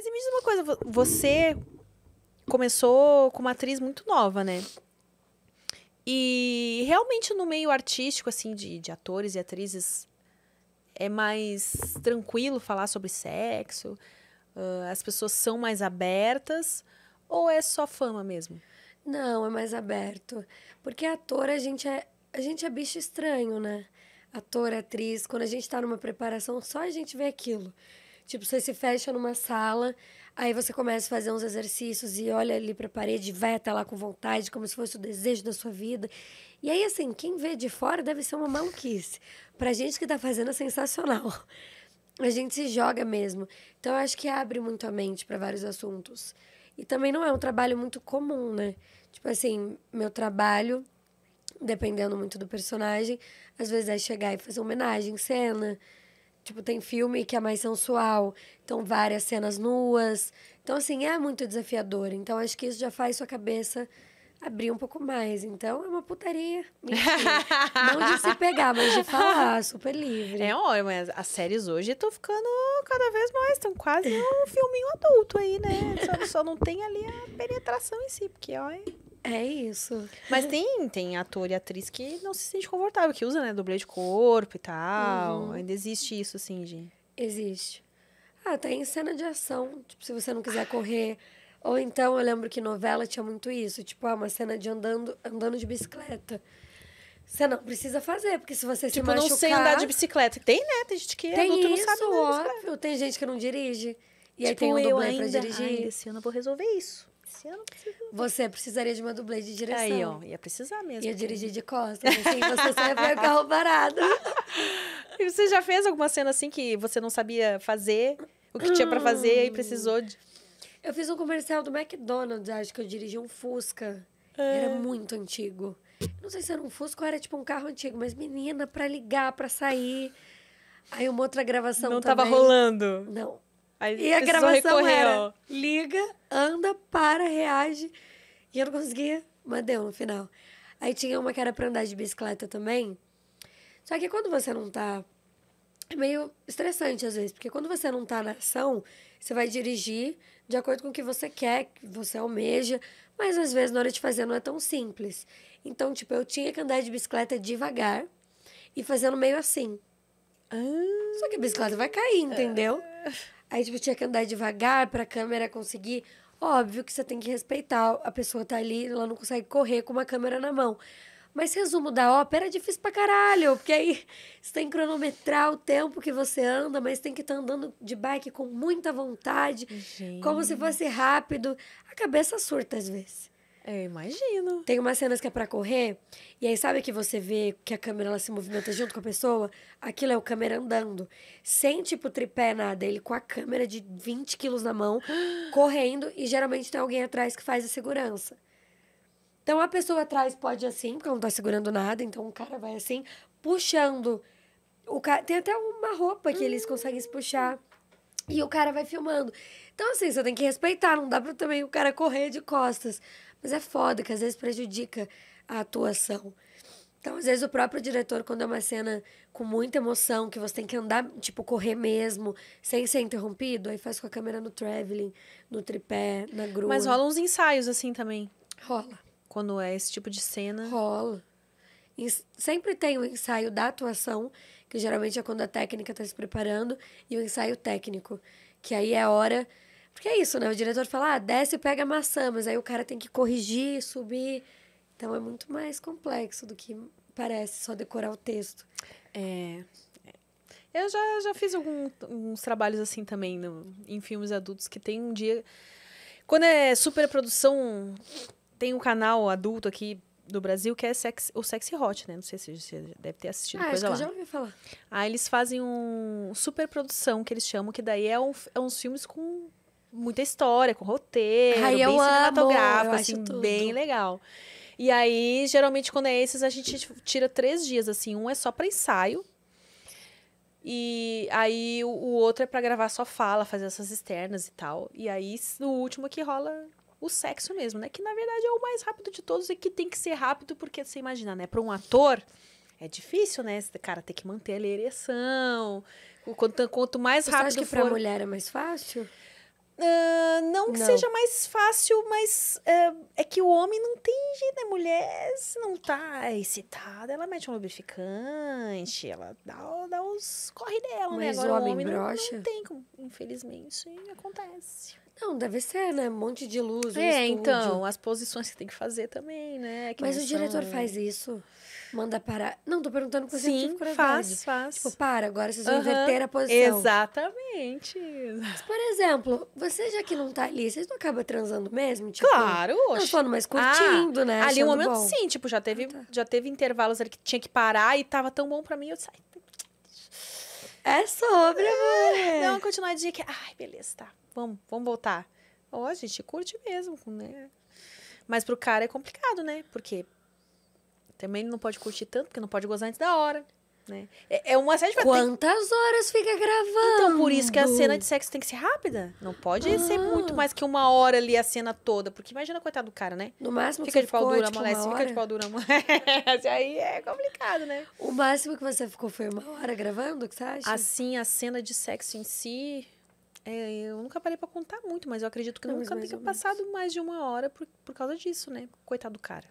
Mas me diz uma coisa, você começou com uma atriz muito nova, né? E realmente no meio artístico, assim, de, de atores e atrizes, é mais tranquilo falar sobre sexo? Uh, as pessoas são mais abertas? Ou é só fama mesmo? Não, é mais aberto. Porque ator, a gente é, a gente é bicho estranho, né? Ator, atriz, quando a gente tá numa preparação, só a gente vê aquilo. Tipo, você se fecha numa sala, aí você começa a fazer uns exercícios e olha ali pra parede, vai até lá com vontade, como se fosse o desejo da sua vida. E aí, assim, quem vê de fora deve ser uma maluquice. Pra gente que tá fazendo é sensacional. A gente se joga mesmo. Então, eu acho que abre muito a mente para vários assuntos. E também não é um trabalho muito comum, né? Tipo assim, meu trabalho, dependendo muito do personagem, às vezes é chegar e fazer homenagem, cena. Tipo, tem filme que é mais sensual, então várias cenas nuas. Então, assim, é muito desafiador. Então, acho que isso já faz sua cabeça abrir um pouco mais. Então, é uma putaria. Não de se pegar, mas de falar, super livre. É, olha, mas as séries hoje estão ficando cada vez mais, estão quase um filminho adulto aí, né? Só, só, não tem ali a penetração em si, porque, olha... É isso. Mas tem, tem ator e atriz que não se sente confortável, que usa, né, dublê de corpo e tal. Uhum. Ainda existe isso, assim, gente. Existe. Ah, tem cena de ação, tipo, se você não quiser correr. Ou então, eu lembro que novela tinha muito isso, tipo, ah, uma cena de andando, andando de bicicleta. Você não precisa fazer, porque se você tipo, se machucar... Tipo, não sei andar de bicicleta. Tem, né? Tem gente que é tem adulto isso, não sabe óbvio. Tem gente que não dirige. E tipo, aí tem um eu ainda. Pra dirigir. Ai, esse ano eu vou resolver isso. Você precisaria de uma dublê de direção. Aí, ó, ia precisar mesmo. Ia né? dirigir de costas, assim, você sai para o carro parado. E você já fez alguma cena assim que você não sabia fazer, o que tinha para fazer e hum. precisou de... Eu fiz um comercial do McDonald's, acho que eu dirigi um Fusca. É. Era muito antigo. Não sei se era um Fusca ou era tipo um carro antigo, mas menina, para ligar, para sair. Aí uma outra gravação Não também. tava rolando. Não. Aí e a gravação era liga, anda, para, reage. E eu não conseguia, mas deu no final. Aí tinha uma que era pra andar de bicicleta também. Só que quando você não tá. É meio estressante às vezes, porque quando você não tá na ação, você vai dirigir de acordo com o que você quer, que você almeja, mas às vezes na hora de fazer não é tão simples. Então, tipo, eu tinha que andar de bicicleta devagar e fazendo meio assim. Ah. Só que a bicicleta vai cair, entendeu? Ah. Aí, tipo, tinha que andar devagar pra câmera conseguir. Óbvio que você tem que respeitar. A pessoa tá ali, ela não consegue correr com uma câmera na mão. Mas resumo da ópera é difícil pra caralho, porque aí você tem que cronometrar o tempo que você anda, mas tem que estar tá andando de bike com muita vontade, Gente. como se fosse rápido. A cabeça surta às vezes. Eu é, imagino. Tem umas cenas que é pra correr, e aí sabe que você vê que a câmera ela se movimenta junto com a pessoa? Aquilo é o câmera andando. Sem, tipo, tripé nada. Ele com a câmera de 20 quilos na mão, correndo, e geralmente tem alguém atrás que faz a segurança. Então a pessoa atrás pode assim, porque não tá segurando nada, então o cara vai assim, puxando. O cara... Tem até uma roupa que eles hum. conseguem se puxar. E o cara vai filmando. Então, assim, você tem que respeitar, não dá pra também o cara correr de costas. Mas é foda, que às vezes prejudica a atuação. Então, às vezes, o próprio diretor, quando é uma cena com muita emoção, que você tem que andar, tipo, correr mesmo, sem ser interrompido, aí faz com a câmera no traveling, no tripé, na grua. Mas rola uns ensaios assim também. Rola. Quando é esse tipo de cena. Rola. E sempre tem o ensaio da atuação, que geralmente é quando a técnica está se preparando, e o ensaio técnico, que aí é a hora porque é isso, né? O diretor fala, ah, desce e pega a maçã, mas aí o cara tem que corrigir, subir. Então é muito mais complexo do que parece só decorar o texto. É. é. Eu já, já fiz algum, alguns trabalhos assim também no, em filmes adultos que tem um dia. Quando é super produção, tem um canal adulto aqui do Brasil que é sex, o Sexy Hot, né? Não sei se você deve ter assistido ah, coisa acho lá. Que eu já ouvi falar. Aí eles fazem um super produção que eles chamam, que daí é, um, é uns filmes com muita história, com roteiro, Ai, bem cinematográfico, assim, tudo. bem legal. E aí, geralmente, quando é esses, a gente tipo, tira três dias, assim. Um é só para ensaio. E aí, o, outro é para gravar só fala, fazer essas externas e tal. E aí, no último é que rola o sexo mesmo, né? Que, na verdade, é o mais rápido de todos e que tem que ser rápido porque, você imagina, né? Pra um ator, é difícil, né? cara tem que manter a ereção. Quanto, quanto mais Você rápido acha que for... pra mulher é mais fácil? não que não. seja mais fácil, mas uh, é que o homem não tem jeito, né? Mulher, se não tá excitada, ela mete um lubrificante, ela dá, dá os corre dela, né? mas né? Agora o homem, homem brocha. Não, não, tem infelizmente, isso acontece. Não, deve ser, né? Um monte de luz. É, então, as posições que tem que fazer também, né? Que mas o diretor são... faz isso. Manda parar. Não, tô perguntando você. Sim, faz, faz. Tipo, para, agora vocês vão uhum. inverter a posição. Exatamente. Mas, por exemplo, você já que não tá ali, vocês não acabam transando mesmo? Tipo, claro. Não falando, mais ah, curtindo, ah, né? Ali é um momento bom. sim, tipo, já ah, teve, ah, tá. já teve intervalos ali que tinha que parar e tava tão bom pra mim, eu saí. Tá é sobre, é. Não, continuar a dica. Ai, beleza, tá. Vamos, vamos voltar. Ó, oh, gente, curte mesmo, né? Mas pro cara é complicado, né? Porque também não pode curtir tanto, porque não pode gozar antes da hora. Né? É, é uma série de Quantas horas fica gravando? Então, por isso que a cena de sexo tem que ser rápida. Não pode ah. ser muito mais que uma hora ali a cena toda. Porque imagina, coitado do cara, né? No máximo fica que de pau ficou, dura, tipo, Fica de pau dura, Aí é complicado, né? O máximo que você ficou foi uma hora gravando, o que você acha? Assim, a cena de sexo em si. É, eu nunca parei para contar muito, mas eu acredito que não, nunca tenha passado mais de uma hora por, por causa disso, né? Coitado do cara.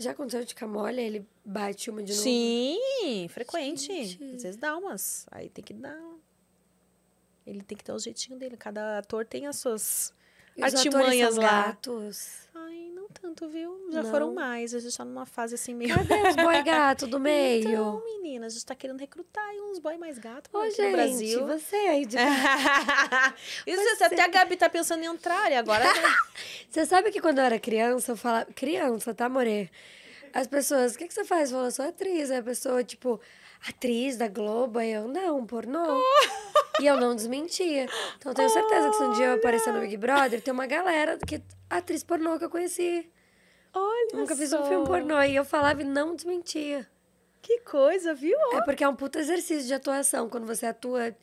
Já aconteceu de ficar mole, ele bate uma de novo? Sim, frequente. Gente. Às vezes dá umas. Aí tem que dar. Ele tem que dar o jeitinho dele. Cada ator tem as suas e artimanhas lá. Gatos. Ah, tanto, viu? Já não. foram mais. A gente tá numa fase assim meio. Cadê os boy gato do meio? Então, meninas, a gente tá querendo recrutar uns boy mais gato Ô, gente, no Brasil. você aí de. Isso, você... até a Gabi tá pensando em entrar e agora. você sabe que quando eu era criança, eu falava. Criança, tá, More? As pessoas, o que, que você faz? Falou, sou atriz. Aí a pessoa, tipo, atriz da Globo? Eu, não, pornô. E eu não desmentia. Então tenho certeza que se um dia eu aparecer no Big Brother, tem uma galera que atriz pornô que eu conheci. Olha Nunca só. fiz um filme pornô. E eu falava e não desmentia. Que coisa, viu? É porque é um puta exercício de atuação. Quando você atua,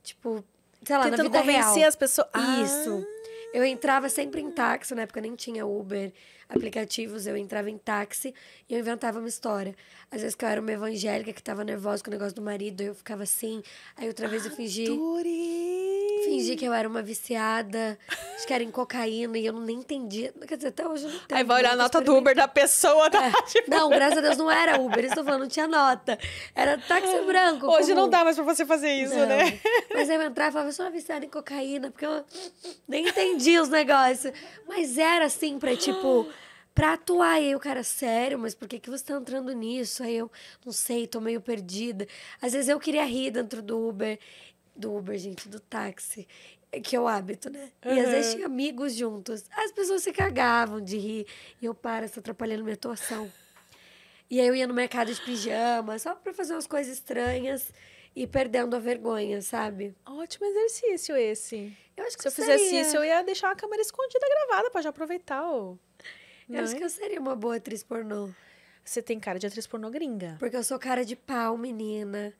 tipo, sei lá, Tentando na vida convencer real. as pessoas. Isso. Ah. Eu entrava sempre em táxi, na época nem tinha Uber aplicativos, eu entrava em táxi e eu inventava uma história. Às vezes que eu era uma evangélica que tava nervosa com o negócio do marido, eu ficava assim. Aí outra vez eu fingi. Adorei. Fingi que eu era uma viciada, acho que era em cocaína e eu não nem entendia. Quer dizer, até hoje eu não entendo. Aí vai olhar a nota do Uber da pessoa. Da... Tá? É. Tipo, não, graças a Deus não era Uber, estou falando, não tinha nota. Era táxi branco. Hoje comum. não dá mais pra você fazer isso, não. né? Mas aí eu entrava e falava, eu sou uma viciada em cocaína, porque eu nem entendi os negócios. Mas era assim pra tipo pra atuar. E aí o cara, sério, mas por que, que você tá entrando nisso? Aí eu, não sei, tô meio perdida. Às vezes eu queria rir dentro do Uber. Do Uber, gente, do táxi que é o hábito, né? Uhum. E às vezes tinha amigos juntos. As pessoas se cagavam de rir. E eu, para, você tá atrapalhando minha atuação. e aí eu ia no mercado de pijama, só pra fazer umas coisas estranhas e perdendo a vergonha, sabe? Ótimo exercício esse. Eu acho que Se eu fizesse isso, eu ia deixar a câmera escondida gravada para já aproveitar o... Eu não acho é? que eu seria uma boa atriz pornô. Você tem cara de atriz pornô gringa. Porque eu sou cara de pau, menina.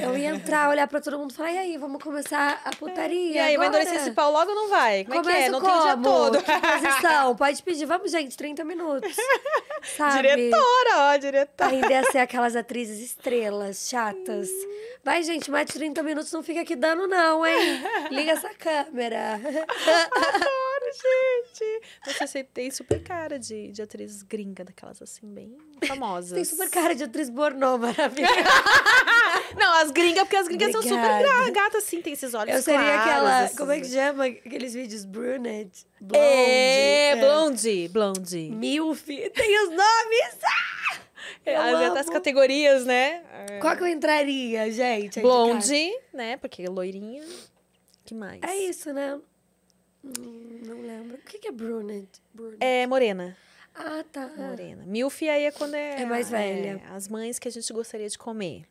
Eu ia entrar, olhar pra todo mundo e falar, e aí, vamos começar a putaria. E aí, agora? vai endurecer esse pau logo ou não vai? Como Começo é que é? Não como? tem o dia todo. Que posição? Pode pedir, vamos, gente, 30 minutos. Sabe? Diretora, ó, diretora. Ainda ia é ser aquelas atrizes estrelas, chatas. Vai, gente, mais de 30 minutos não fica aqui dando, não, hein? Liga essa câmera. gente! Nossa, você tem super cara de, de atriz gringa, daquelas assim, bem famosas. Tem super cara de atriz pornô, maravilha. não, as gringas, porque as gringas Obrigada. são super gatas, assim, tem esses olhos Eu seria aquelas aquela, assim. como é que chama? Aqueles vídeos brunette, blonde. É, é. blonde, blonde. Milf, tem os nomes! Ah! Eu As, as categorias, né? Qual que eu entraria, gente? Blonde, né? Porque loirinha. Que mais? É isso, né? Hum, não lembro. O que é brunette? É morena. Ah, tá. Morena. Milf aí é quando é. É mais velha. É, as mães que a gente gostaria de comer.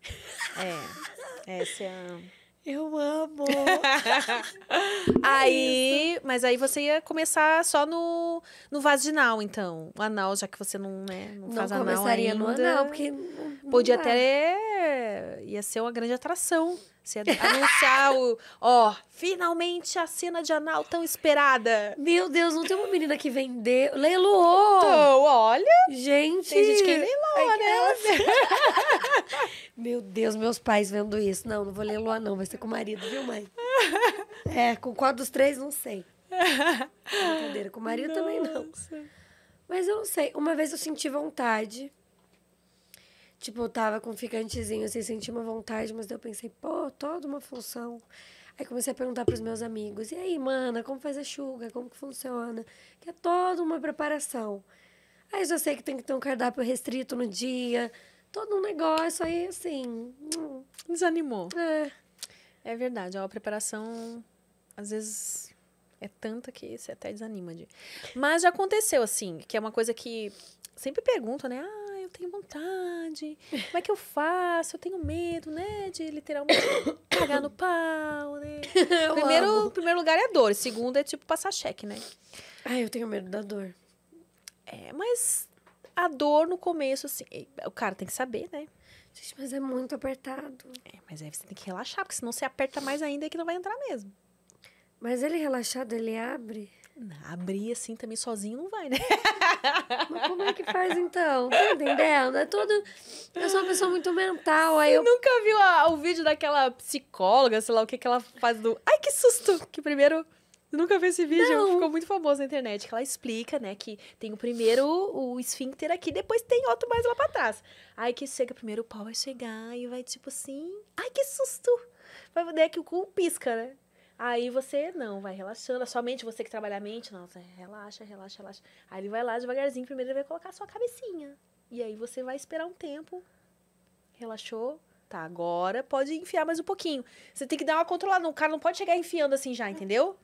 é. Essa é a. Eu amo! É aí, mas aí você ia começar só no, no vaginal, então. O anal, já que você não, né, não, não faz anal ainda. Não começaria no anal, porque... Não, podia até é, ia ser uma grande atração. Você anunciar o, ó, finalmente a cena de anal tão esperada. Meu Deus, não tem uma menina que vendeu. Leiloou! Então, olha! Gente! Tem gente que é leiloa, né? Meu Deus, meus pais vendo isso. Não, não vou leiloar não, vai ser com o marido, viu, mãe? É, com qual dos três, não sei. Brincadeira, com o marido Nossa. também não. Mas eu não sei, uma vez eu senti vontade Tipo, eu tava com um ficantezinho, assim, senti uma vontade, mas daí eu pensei, pô, toda uma função. Aí comecei a perguntar pros meus amigos, e aí, mana, como faz a chuga? Como que funciona? Que é toda uma preparação. Aí já sei que tem que ter um cardápio restrito no dia, todo um negócio, aí assim. Hum. Desanimou. É. É verdade, ó, a preparação às vezes é tanta que você até desanima de. Mas já aconteceu, assim, que é uma coisa que sempre pergunta, né? Ah, tenho vontade, como é que eu faço? Eu tenho medo, né, de literalmente cagar no pau, né? Eu primeiro, amo. primeiro lugar é a dor, segundo é tipo passar cheque, né? Ai, eu tenho medo da dor. É, mas a dor no começo, assim, o cara tem que saber, né? Gente, mas é muito apertado. É, mas aí você tem que relaxar, porque senão você aperta mais ainda que não vai entrar mesmo. Mas ele é relaxado, ele abre? Abrir assim também sozinho não vai, né? Mas como é que faz então? Tá entendendo? É todo. Eu sou uma pessoa muito mental. aí eu nunca viu a, o vídeo daquela psicóloga, sei lá o que, que ela faz do. Ai, que susto! Que primeiro. nunca vi esse vídeo, não. ficou muito famoso na internet, que ela explica, né, que tem o primeiro o esfíncter aqui, depois tem outro mais lá pra trás. Ai, que chega, primeiro o pau vai chegar e vai tipo assim, ai, que susto! Vai poder é que o cu pisca, né? Aí você, não, vai relaxando. É somente você que trabalha a mente, nossa, relaxa, relaxa, relaxa. Aí ele vai lá devagarzinho, primeiro ele vai colocar a sua cabecinha. E aí você vai esperar um tempo. Relaxou, tá, agora pode enfiar mais um pouquinho. Você tem que dar uma controlada. O cara não pode chegar enfiando assim já, entendeu?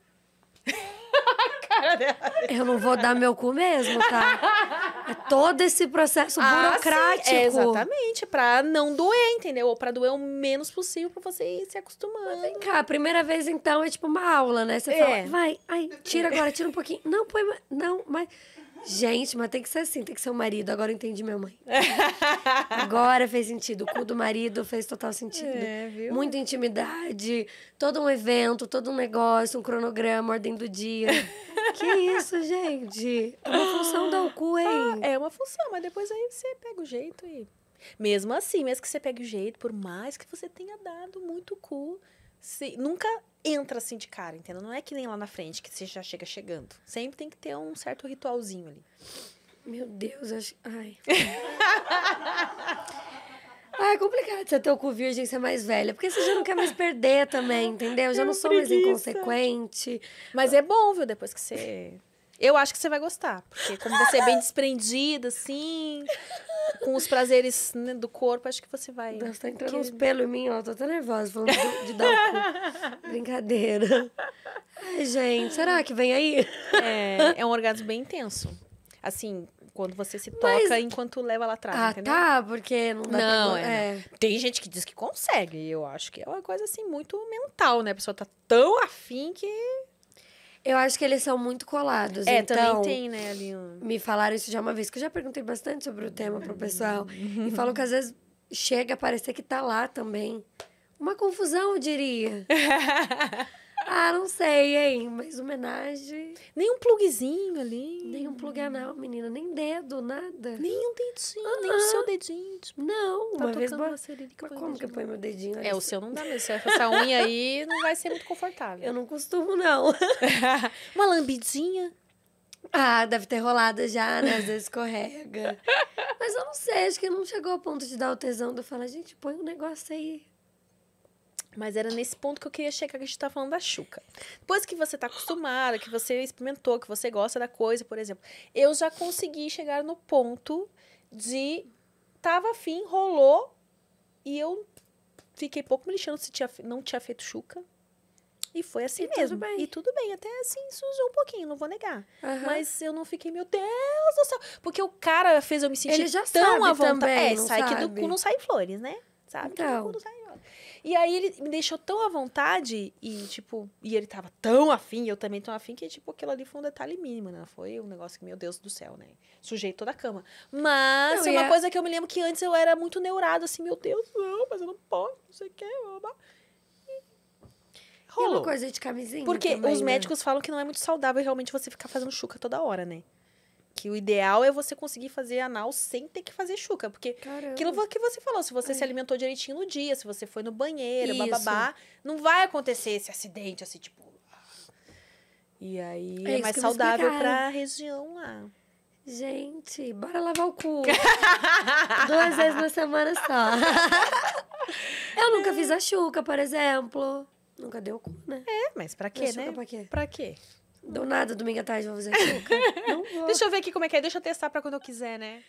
a cara dela. Eu não vou dar meu cu mesmo, tá? É todo esse processo ah, burocrático. Sim, é exatamente, pra não doer, entendeu? Ou pra doer o menos possível pra você ir se acostumando. Mas vem cá, a primeira vez, então, é tipo uma aula, né? Você é. fala, vai, ai, tira agora, tira um pouquinho. Não, põe mais, não, mas... Gente, mas tem que ser assim, tem que ser o um marido. Agora eu entendi minha mãe. Agora fez sentido. O cu do marido fez total sentido. É, viu? Muita intimidade, todo um evento, todo um negócio, um cronograma, ordem do dia. que isso, gente? É uma função dar o cu, ah, hein? Ah, é uma função, mas depois aí você pega o jeito e. Mesmo assim, mesmo que você pegue o jeito, por mais que você tenha dado muito cu, se... nunca entra assim de cara, entendeu? Não é que nem lá na frente, que você já chega chegando. Sempre tem que ter um certo ritualzinho ali. Meu Deus, acho... ai. Ah, é complicado você ter o cu virgem ser mais velha, porque você já não quer mais perder também, entendeu? Já não sou mais inconsequente. Mas é bom, viu, depois que você eu acho que você vai gostar, porque como você é bem desprendida, assim, com os prazeres né, do corpo, acho que você vai. Deus, tá entrando que... uns pelos em mim, ó. Tô até nervosa falando de, de dar o cu. Brincadeira. Ai, gente, será que vem aí? É, é um orgasmo bem intenso. Assim, quando você se toca Mas... enquanto leva lá atrás, ah, entendeu? tá, porque não dá não, pra... é, não. É. Tem gente que diz que consegue, eu acho que é uma coisa, assim, muito mental, né? A pessoa tá tão afim que eu acho que eles são muito colados. É, então, também tem, né, ali um... Me falaram isso já uma vez, que eu já perguntei bastante sobre o tema pro pessoal. e falam que às vezes chega a parecer que tá lá também. Uma confusão, eu diria. Ah, não sei, hein? Mas homenagem. Nem um pluguezinho ali. Nem um plug anal, menina. Nem dedo, nada. Nem um dedinho, ah, nem ah. o ah. seu dedinho. Tipo, não, tá uma vez uma, cerílica. Mas como que eu ponho meu dedinho ali? É, o assim? seu não dá mesmo. Essa unha aí não vai ser muito confortável. Eu não costumo, não. uma lambidinha. Ah, deve ter rolado já, né? Às vezes escorrega. Mas eu não sei, acho que não chegou ao ponto de dar o tesão de eu falar, gente, põe um negócio aí. Mas era nesse ponto que eu queria chegar que a gente tá falando da Xuca. Depois que você tá acostumada, que você experimentou, que você gosta da coisa, por exemplo, eu já consegui chegar no ponto de tava afim, rolou e eu fiquei pouco me lixando se tinha, não tinha feito Xuca. E foi assim e mesmo. Tudo e tudo bem, até assim sujou um pouquinho, não vou negar. Uhum. Mas eu não fiquei, meu Deus do céu. Porque o cara fez eu me sentir Ele já tão à vontade. Também, é, sai sabe. que do cu não sai flores, né? sabe? Tipo, então. E aí ele me deixou tão à vontade e, tipo, e ele tava tão afim, eu também tão afim, que, tipo, aquilo ali foi um detalhe mínimo, né? Foi um negócio que, meu Deus do céu, né? Sujei toda a cama. Mas não, é uma é... coisa que eu me lembro que antes eu era muito neurada, assim, meu Deus, não, mas eu não posso, não sei o que, blá, é Rolou. E uma coisa de camisinha Porque também, os né? médicos falam que não é muito saudável realmente você ficar fazendo chuca toda hora, né? Que o ideal é você conseguir fazer anal sem ter que fazer chuca. Porque Caramba. aquilo que você falou, se você Ai. se é. alimentou direitinho no dia, se você foi no banheiro, Isso. bababá, não vai acontecer esse acidente, assim, tipo. E aí é, é mais saudável pra região lá. Gente, bora lavar o cu. Duas vezes na semana só. Eu nunca é. fiz a chuca, por exemplo. Nunca deu cu, né? É, mas pra quê, né? Pra quê? Pra quê? Do nada, domingo à tarde, vou fazer açúcar. Não vou. Deixa eu ver aqui como é que é. Deixa eu testar pra quando eu quiser, né?